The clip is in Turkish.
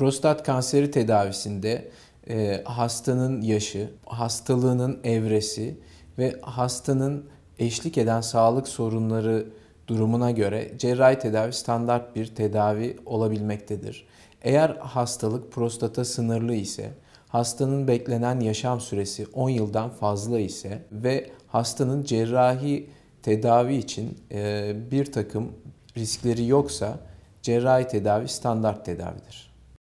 Prostat kanseri tedavisinde e, hastanın yaşı, hastalığının evresi ve hastanın eşlik eden sağlık sorunları durumuna göre cerrahi tedavi standart bir tedavi olabilmektedir. Eğer hastalık prostata sınırlı ise, hastanın beklenen yaşam süresi 10 yıldan fazla ise ve hastanın cerrahi tedavi için e, bir takım riskleri yoksa cerrahi tedavi standart tedavidir.